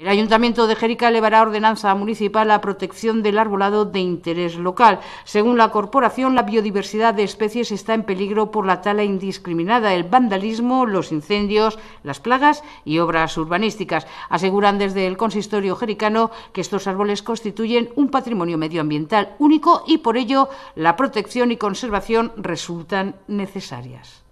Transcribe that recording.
El Ayuntamiento de Jerica elevará ordenanza municipal a protección del arbolado de interés local. Según la corporación, la biodiversidad de especies está en peligro por la tala indiscriminada, el vandalismo, los incendios, las plagas y obras urbanísticas. Aseguran desde el consistorio jericano que estos árboles constituyen un patrimonio medioambiental único y por ello la protección y conservación resultan necesarias.